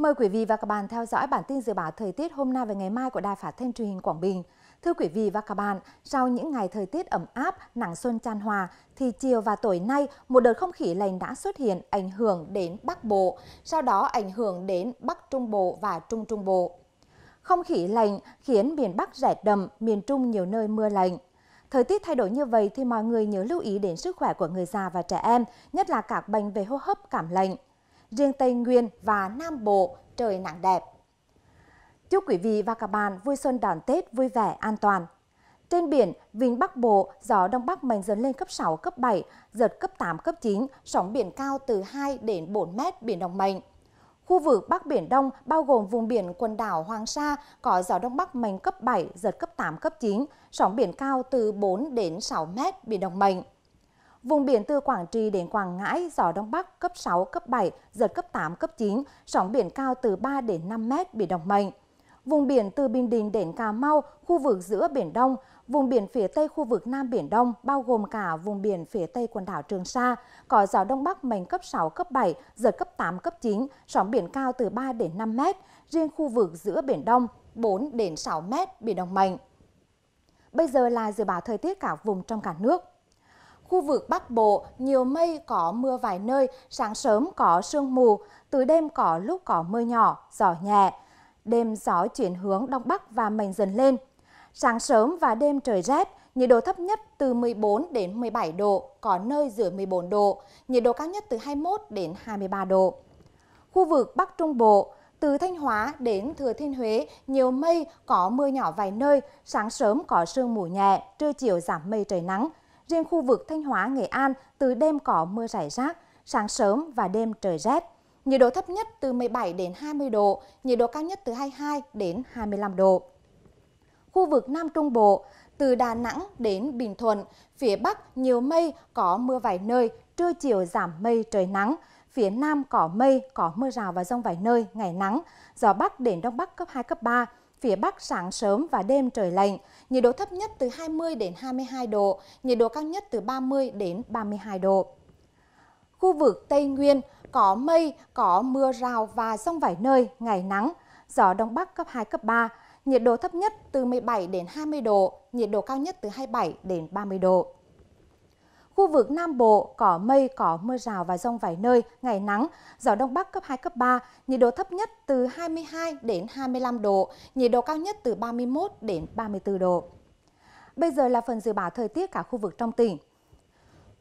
Mời quý vị và các bạn theo dõi bản tin dự báo thời tiết hôm nay và ngày mai của Đài Phát thanh truyền hình Quảng Bình. Thưa quý vị và các bạn, sau những ngày thời tiết ẩm áp, nắng xuân tràn hòa, thì chiều và tối nay một đợt không khí lạnh đã xuất hiện ảnh hưởng đến Bắc Bộ, sau đó ảnh hưởng đến Bắc Trung Bộ và Trung Trung Bộ. Không khí lạnh khiến miền Bắc rẻ đầm, miền Trung nhiều nơi mưa lạnh. Thời tiết thay đổi như vậy thì mọi người nhớ lưu ý đến sức khỏe của người già và trẻ em, nhất là các bệnh về hô hấp cảm lạnh riêng Tây Nguyên và Nam Bộ trời nắng đẹp. Chúc quý vị và các bạn vui xuân đón Tết vui vẻ an toàn. Trên biển, vịnh Bắc Bộ, gió Đông Bắc mạnh dần lên cấp 6, cấp 7, giật cấp 8, cấp 9, sóng biển cao từ 2 đến 4 mét, biển động mạnh. Khu vực Bắc Biển Đông bao gồm vùng biển quần đảo Hoàng Sa có gió Đông Bắc mạnh cấp 7, giật cấp 8, cấp 9, sóng biển cao từ 4 đến 6 mét, biển động mạnh. Vùng biển từ Quảng Trị đến Quảng Ngãi, gió Đông Bắc cấp 6, cấp 7, giật cấp 8, cấp 9, sóng biển cao từ 3 đến 5 mét, biển động mạnh. Vùng biển từ Bình Định đến Cà Mau, khu vực giữa Biển Đông, vùng biển phía Tây khu vực Nam Biển Đông, bao gồm cả vùng biển phía Tây quần đảo Trường Sa, có gió Đông Bắc mạnh cấp 6, cấp 7, giật cấp 8, cấp 9, sóng biển cao từ 3 đến 5 mét, riêng khu vực giữa Biển Đông 4 đến 6 mét, biển động mạnh. Bây giờ là dự báo thời tiết cả vùng trong cả nước. Khu vực Bắc Bộ, nhiều mây có mưa vài nơi, sáng sớm có sương mù, từ đêm có lúc có mưa nhỏ, gió nhẹ. Đêm gió chuyển hướng Đông Bắc và mạnh dần lên. Sáng sớm và đêm trời rét, nhiệt độ thấp nhất từ 14 đến 17 độ, có nơi dưới 14 độ, nhiệt độ cao nhất từ 21 đến 23 độ. Khu vực Bắc Trung Bộ, từ Thanh Hóa đến Thừa Thiên Huế, nhiều mây, có mưa nhỏ vài nơi, sáng sớm có sương mù nhẹ, trưa chiều giảm mây trời nắng, Riêng khu vực Thanh Hóa, Nghệ An từ đêm có mưa rải rác, sáng sớm và đêm trời rét. Nhiệt độ thấp nhất từ 17 đến 20 độ, nhiệt độ cao nhất từ 22 đến 25 độ. Khu vực Nam Trung Bộ, từ Đà Nẵng đến Bình Thuận, phía Bắc nhiều mây, có mưa vài nơi, trưa chiều giảm mây trời nắng. Phía Nam có mây, có mưa rào và rông vài nơi, ngày nắng, gió Bắc đến Đông Bắc cấp 2, cấp 3, phía Bắc sáng sớm và đêm trời lạnh, nhiệt độ thấp nhất từ 20 đến 22 độ, nhiệt độ cao nhất từ 30 đến 32 độ. Khu vực Tây Nguyên có mây, có mưa rào và rông vài nơi, ngày nắng, gió Đông Bắc cấp 2, cấp 3, nhiệt độ thấp nhất từ 17 đến 20 độ, nhiệt độ cao nhất từ 27 đến 30 độ. Khu vực Nam Bộ có mây, có mưa rào và rông vài nơi, ngày nắng, gió Đông Bắc cấp 2, cấp 3, nhiệt độ thấp nhất từ 22 đến 25 độ, nhiệt độ cao nhất từ 31 đến 34 độ. Bây giờ là phần dự báo thời tiết cả khu vực trong tỉnh.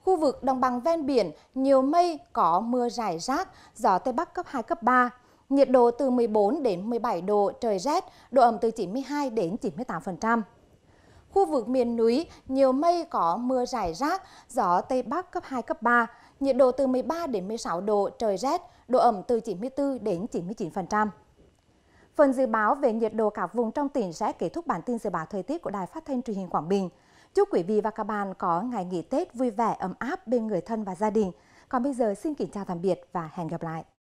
Khu vực đồng bằng ven biển, nhiều mây, có mưa rải rác, gió Tây Bắc cấp 2, cấp 3. Nhiệt độ từ 14 đến 17 độ, trời rét, độ ẩm từ 92 đến 98%. Khu vực miền núi, nhiều mây có mưa rải rác, gió Tây Bắc cấp 2, cấp 3, nhiệt độ từ 13 đến 16 độ, trời rét, độ ẩm từ 94 đến 99%. Phần dự báo về nhiệt độ cả vùng trong tỉnh sẽ kết thúc bản tin dự báo thời tiết của Đài Phát thanh Truyền hình Quảng Bình. Chúc quý vị và các bạn có ngày nghỉ Tết vui vẻ, ấm áp bên người thân và gia đình. Còn bây giờ xin kính chào tạm biệt và hẹn gặp lại.